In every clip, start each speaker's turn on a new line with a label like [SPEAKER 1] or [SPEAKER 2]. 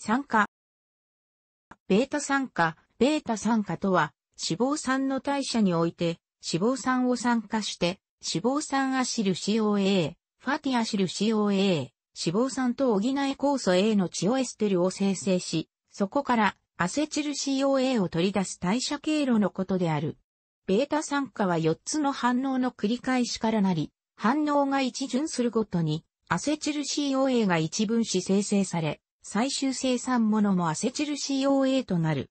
[SPEAKER 1] 酸化。ベータ酸化、ベータ酸化とは、脂肪酸の代謝において、脂肪酸を酸化して、脂肪酸アシル COA、ファティアシル COA、脂肪酸と補い酵素 A のチオエステルを生成し、そこからアセチル COA を取り出す代謝経路のことである。ベータ酸化は4つの反応の繰り返しからなり、反応が一巡するごとに、アセチル COA が一分子生成され、最終生産物もアセチル COA となる。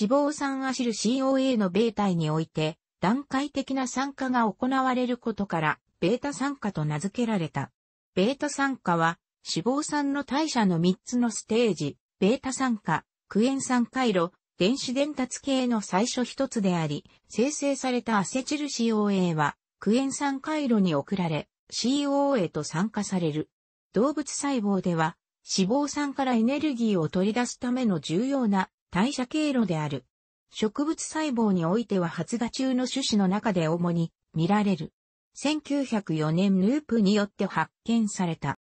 [SPEAKER 1] 脂肪酸アシル COA のベータにおいて、段階的な酸化が行われることから、ベータ酸化と名付けられた。ベータ酸化は、脂肪酸の代謝の3つのステージ、ベータ酸化、クエン酸回路、電子伝達系の最初一つであり、生成されたアセチル COA は、クエン酸回路に送られ、COA と酸化される。動物細胞では、脂肪酸からエネルギーを取り出すための重要な代謝経路である。植物細胞においては発芽中の種子の中で主に見られる。1904年ヌープによって発見された。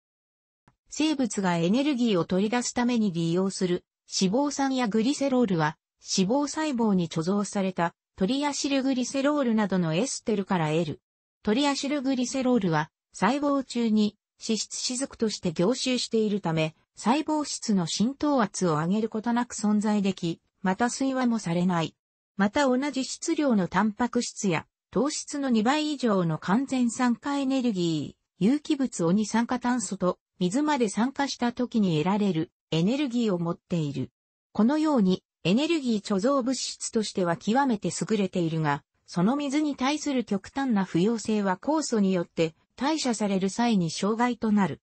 [SPEAKER 1] 生物がエネルギーを取り出すために利用する脂肪酸やグリセロールは脂肪細胞に貯蔵されたトリアシルグリセロールなどのエステルから得る。トリアシルグリセロールは細胞中に脂質雫として凝集しているため、細胞質の浸透圧を上げることなく存在でき、また水和もされない。また同じ質量のタンパク質や糖質の2倍以上の完全酸化エネルギー、有機物を二酸化炭素と水まで酸化した時に得られるエネルギーを持っている。このようにエネルギー貯蔵物質としては極めて優れているが、その水に対する極端な不溶性は酵素によって代謝される際に障害となる。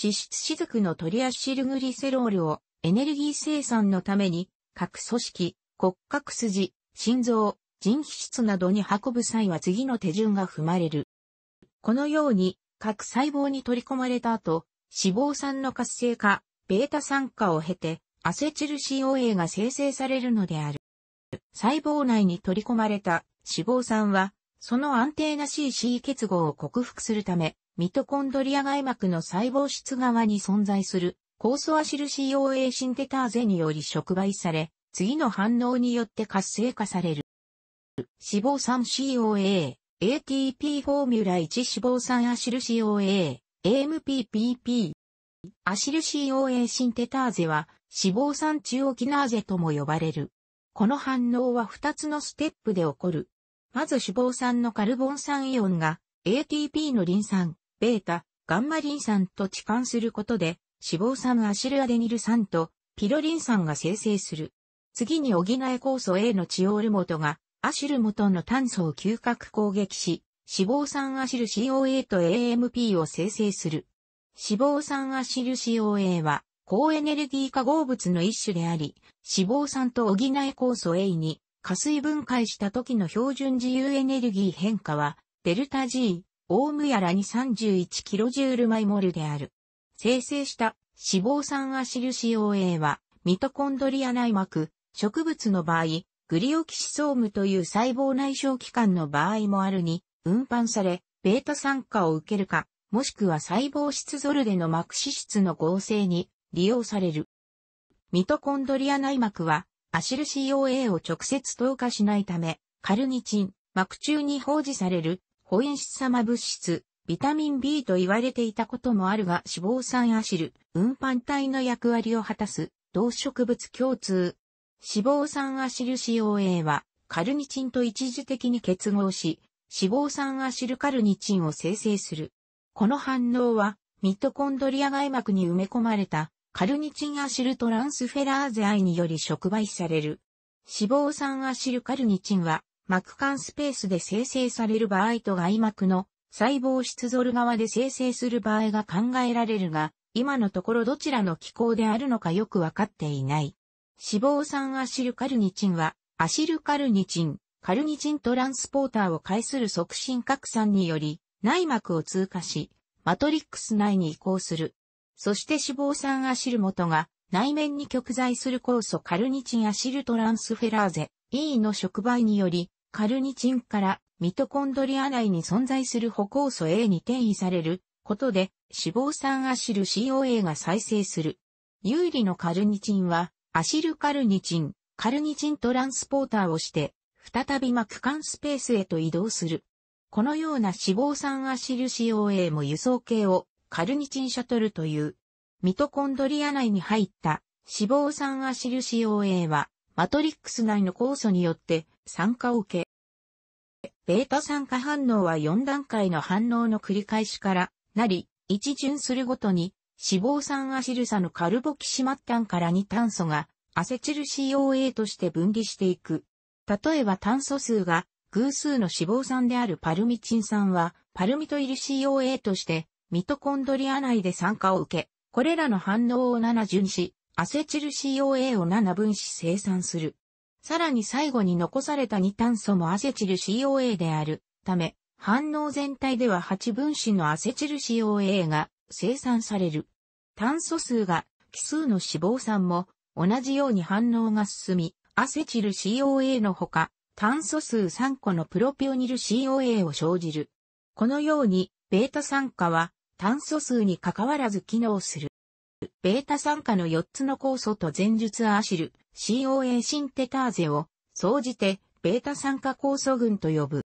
[SPEAKER 1] 脂質雫のトリアシルグリセロールをエネルギー生産のために、各組織、骨格筋、心臓、腎皮質などに運ぶ際は次の手順が踏まれる。このように、各細胞に取り込まれた後、脂肪酸の活性化、ベータ酸化を経て、アセチル COA が生成されるのである。細胞内に取り込まれた脂肪酸は、その安定な CC 結合を克服するため、ミトコンドリア外膜の細胞質側に存在する、酵素アシル COA シンテターゼにより触媒され、次の反応によって活性化される。脂肪酸 COA、ATP フォーミュラ1脂肪酸アシル COA、AMPPP。アシル COA シンテターゼは脂肪酸中央キナーゼとも呼ばれる。この反応は2つのステップで起こる。まず脂肪酸のカルボン酸イオンが ATP のリン酸、β、ガンマリン酸と置換することで脂肪酸アシルアデニル酸とピロリン酸が生成する。次に補え酵素 A のチオール元がアシル元の炭素を嗅覚攻撃し、脂肪酸アシル COA と AMP を生成する。脂肪酸アシル COA は高エネルギー化合物の一種であり、脂肪酸と補え酵素 A に加水分解した時の標準自由エネルギー変化は、デルタ G、オームやらに 31kJ マイモルである。生成した脂肪酸アシル COA は、ミトコンドリア内膜、植物の場合、グリオキシソームという細胞内小器官の場合もあるに、運搬され、ベータ酸化を受けるか、もしくは細胞質ゾルでの膜脂質の合成に利用される。ミトコンドリア内膜は、アシル COA を直接投下しないため、カルニチン、膜中に放置される、保因質様物質、ビタミン B と言われていたこともあるが脂肪酸アシル、運搬体の役割を果たす、動植物共通。脂肪酸アシル COA は、カルニチンと一時的に結合し、脂肪酸アシルカルニチンを生成する。この反応は、ミトコンドリア外膜に埋め込まれたカルニチンアシルトランスフェラーゼアイにより触媒される。脂肪酸アシルカルニチンは、膜間スペースで生成される場合と外膜の細胞質ゾル側で生成する場合が考えられるが、今のところどちらの機構であるのかよくわかっていない。脂肪酸アシルカルニチンは、アシルカルニチン、カルニチントランスポーターを介する促進拡散により、内膜を通過し、マトリックス内に移行する。そして脂肪酸アシル元が内面に極在する酵素カルニチンアシルトランスフェラーゼ E の触媒によりカルニチンからミトコンドリア内に存在する補酵素 A に転移されることで脂肪酸アシル COA が再生する。有利のカルニチンはアシルカルニチン、カルニチントランスポーターをして再び膜間スペースへと移動する。このような脂肪酸アシル COA も輸送系をカルニチンシャトルという、ミトコンドリア内に入った脂肪酸アシル COA は、マトリックス内の酵素によって酸化を受け、ベータ酸化反応は4段階の反応の繰り返しからなり、一巡するごとに脂肪酸アシルサのカルボキシマッタンから2炭素がアセチル COA として分離していく。例えば炭素数が偶数の脂肪酸であるパルミチン酸はパルミトイル COA としてミトコンドリア内で酸化を受け、これらの反応を7順し、アセチル COA を7分子生産する。さらに最後に残された2炭素もアセチル COA であるため、反応全体では8分子のアセチル COA が生産される。炭素数が奇数の脂肪酸も同じように反応が進み、アセチル COA のほか、炭素数3個のプロピオニル COA を生じる。このように、ベータ酸化は炭素数に関わらず機能する。ベータ酸化の4つの酵素と前述アシル、COA シンテターゼを、総じて、ベータ酸化酵素群と呼ぶ。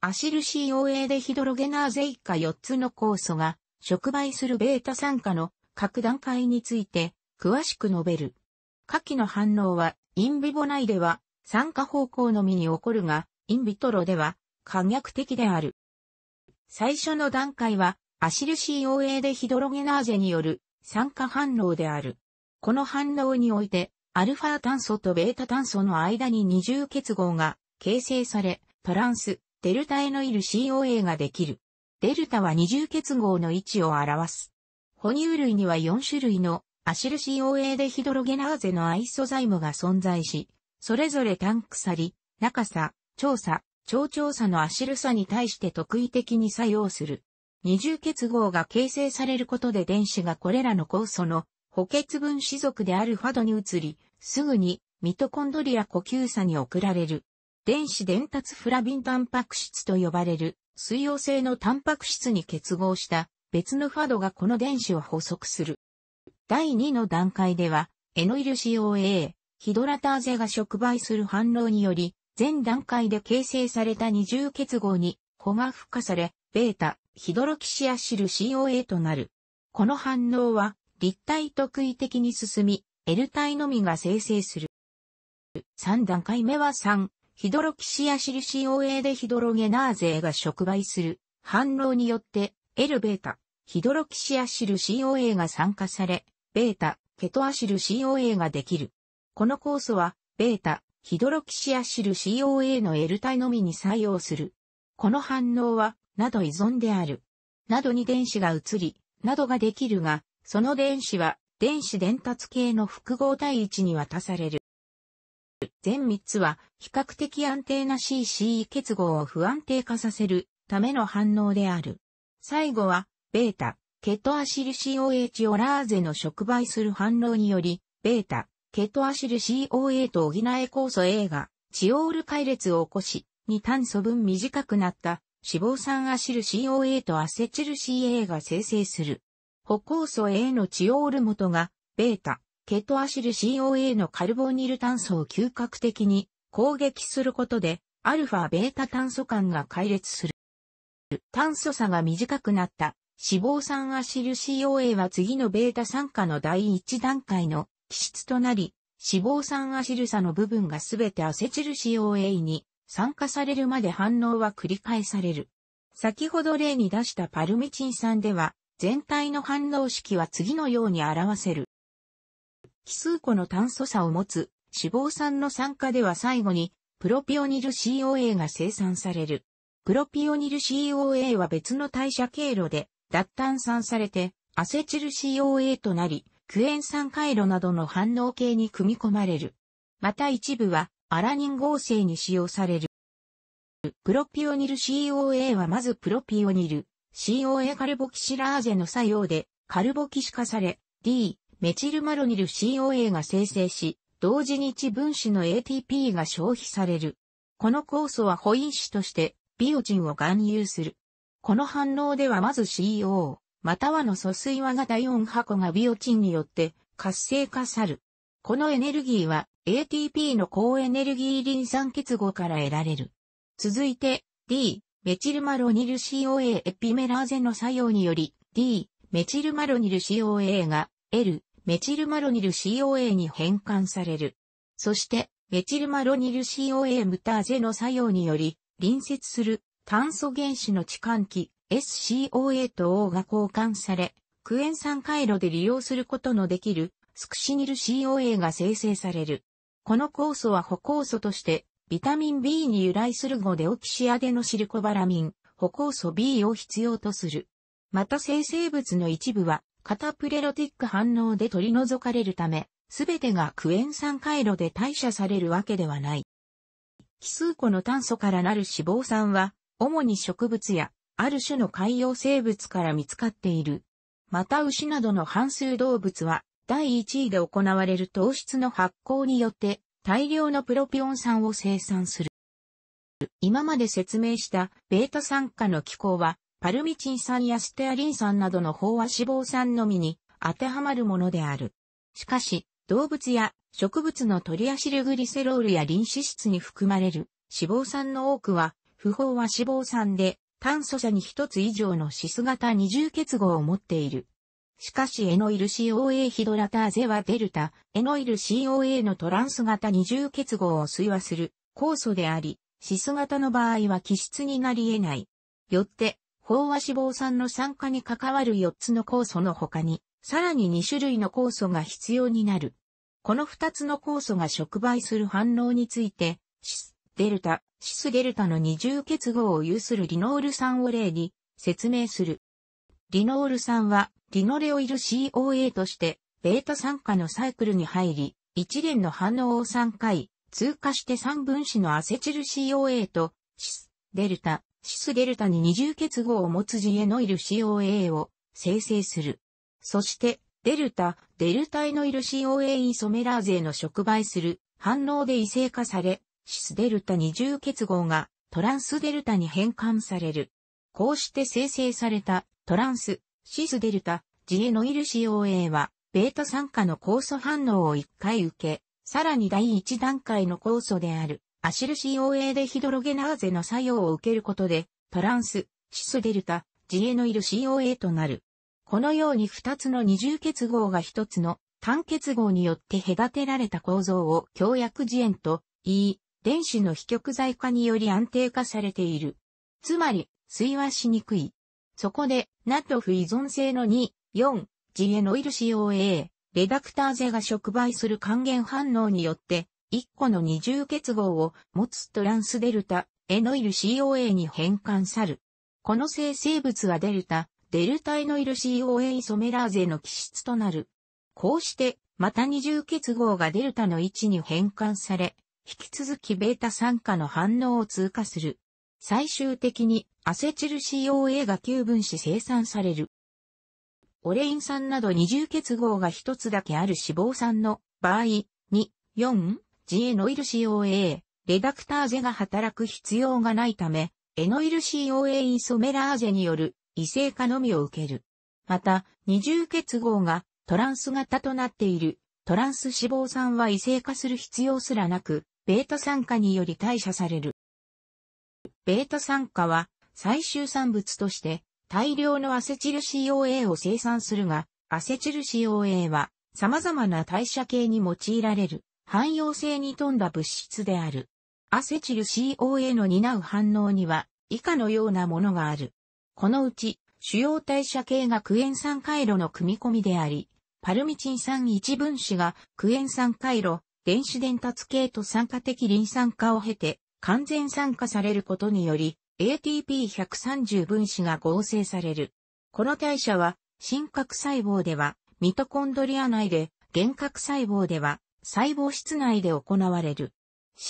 [SPEAKER 1] アシル COA でヒドロゲナーゼ以下4つの酵素が、触媒するベータ酸化の各段階について、詳しく述べる。下記の反応は、インビボ内では、酸化方向のみに起こるが、インビトロでは、可逆的である。最初の段階は、アシル COA でヒドロゲナーゼによる酸化反応である。この反応において、アルファ炭素とベータ炭素の間に二重結合が形成され、トランス、デルタエノイル COA ができる。デルタは二重結合の位置を表す。哺乳類には4種類のアシル COA でヒドロゲナーゼのアイソザイムが存在し、それぞれタンクサリ、中さ、長査、超調差のアシルさに対して特異的に作用する。二重結合が形成されることで電子がこれらの酵素の補欠分子族であるファドに移り、すぐにミトコンドリア呼吸差に送られる。電子伝達フラビンタンパク質と呼ばれる水溶性のタンパク質に結合した別のファドがこの電子を補足する。第2の段階では、エノイル COA、ヒドラターゼが触媒する反応により、全段階で形成された二重結合に、子が付加され、ベータ、ヒドロキシアシル COA となる。この反応は、立体特異的に進み、L 体のみが生成する。3段階目は3、ヒドロキシアシル COA でヒドロゲナーゼが触媒する反応によって、L ベータ、ヒドロキシアシル COA が酸化され、ベータ、ケトアシル COA ができる。この酵素は、ベータ、ヒドロキシアシル COA の L 体のみに作用する。この反応は、など依存である。などに電子が移り、などができるが、その電子は電子伝達系の複合体位置に渡される。全3つは比較的安定な c c 結合を不安定化させるための反応である。最後は、ベータ、ケトアシル COH オラーゼの触媒する反応により、ベータ、ケトアシル COA と補え酵素 A が、チオール解列を起こし、に炭素分短くなった脂肪酸アシル COA とアセチル CA が生成する。歩行素 A のチオール元が、ベータ、ケトアシル COA のカルボニル炭素を嗅覚的に攻撃することで、アルファベータ炭素間が解裂する。炭素差が短くなった脂肪酸アシル COA は次のベータ酸化の第一段階の基質となり、脂肪酸アシル差の部分がすべてアセチル COA に酸化されるまで反応は繰り返される。先ほど例に出したパルミチン酸では、全体の反応式は次のように表せる。奇数個の炭素差を持つ脂肪酸の酸化では最後にプロピオニル COA が生産される。プロピオニル COA は別の代謝経路で脱炭酸されてアセチル COA となり、クエン酸回路などの反応系に組み込まれる。また一部はアラニン合成に使用される。プロピオニル COA はまずプロピオニル COA カルボキシラーゼの作用でカルボキシ化され D メチルマロニル COA が生成し同時に一分子の ATP が消費される。この酵素は保因子としてビオチンを含有する。この反応ではまず CO、またはの素水和型イオン箱がビオチンによって活性化さる。このエネルギーは ATP の高エネルギーリン酸結合から得られる。続いて D、メチルマロニル COA エピメラーゼの作用により D、メチルマロニル COA が L、メチルマロニル COA に変換される。そして、メチルマロニル COA ムターゼの作用により、隣接する炭素原子の置換器 SCOA と O が交換され、クエン酸回路で利用することのできるスクシニル COA が生成される。この酵素は補酵素として、ビタミン B に由来する5デオキシアデノシルコバラミン、補酵素 B を必要とする。また生成物の一部は、カタプレロティック反応で取り除かれるため、すべてがクエン酸回路で代謝されるわけではない。奇数個の炭素からなる脂肪酸は、主に植物や、ある種の海洋生物から見つかっている。また牛などの半数動物は、第1位で行われる糖質の発酵によって大量のプロピオン酸を生産する。今まで説明したベータ酸化の機構は、パルミチン酸やステアリン酸などの飽和脂肪酸のみに当てはまるものである。しかし、動物や植物のトリアシルグリセロールやリン脂質に含まれる脂肪酸の多くは、不飽和脂肪酸で、炭素者に一つ以上のシス型二重結合を持っている。しかしエノイル COA ヒドラターゼはデルタ、エノイル COA のトランス型二重結合を水和する酵素であり、シス型の場合は気質になり得ない。よって、飽和脂肪酸の酸化に関わる4つの酵素の他に、さらに2種類の酵素が必要になる。この2つの酵素が触媒する反応について、シス、デルタ、シスデルタの二重結合を有するリノール酸を例に説明する。リノール酸は、リノレオイル COA として、ベータ酸化のサイクルに入り、一連の反応を3回、通過して3分子のアセチル COA と、シス、デルタ、シスデルタに二重結合を持つジエノイル COA を生成する。そして、デルタ、デルタイノイル COA イソメラーゼの触媒する反応で異性化され、シスデルタ二重結合がトランスデルタに変換される。こうして生成されたトランス、シスデルタ、ジエノイル COA は、ベータ酸化の酵素反応を1回受け、さらに第1段階の酵素である、アシル COA でヒドロゲナーゼの作用を受けることで、トランス、シスデルタ、ジエノイル COA となる。このように2つの二重結合が1つの単結合によって隔てられた構造を強薬自炎と言い、電子の非極剤化により安定化されている。つまり、水和しにくい。そこで、ナトフ依存性の2、4、ジエノイル COA、レダクターゼが触媒する還元反応によって、1個の二重結合を持つトランスデルタ、エノイル COA に変換さる。この生成物はデルタ、デルタエノイル COA イソメラーゼの基質となる。こうして、また二重結合がデルタの位置に変換され、引き続きベータ酸化の反応を通過する。最終的にアセチル COA が9分子生産される。オレイン酸など二重結合が一つだけある脂肪酸の場合、2、4、ジエノイル COA、レダクターゼが働く必要がないため、エノイル COA インソメラーゼによる異性化のみを受ける。また、二重結合がトランス型となっているトランス脂肪酸は異性化する必要すらなく、ベータ酸化により代謝される。ベータ酸化は最終産物として大量のアセチル COA を生産するが、アセチル COA は様々な代謝系に用いられる汎用性に富んだ物質である。アセチル COA の担う反応には以下のようなものがある。このうち主要代謝系がクエン酸回路の組み込みであり、パルミチン酸1分子がクエン酸回路、電子伝達系と酸化的リン酸化を経て完全酸化されることにより、ATP130 分子が合成される。この代謝は、真核細胞では、ミトコンドリア内で、原核細胞では、細胞室内で行われる。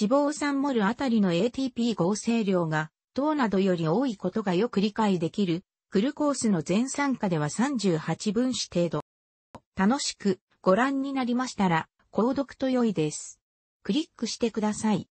[SPEAKER 1] 脂肪酸モルあたりの ATP 合成量が、糖などより多いことがよく理解できる、フルコースの全酸化では38分子程度。楽しくご覧になりましたら、購読と良いです。クリックしてください。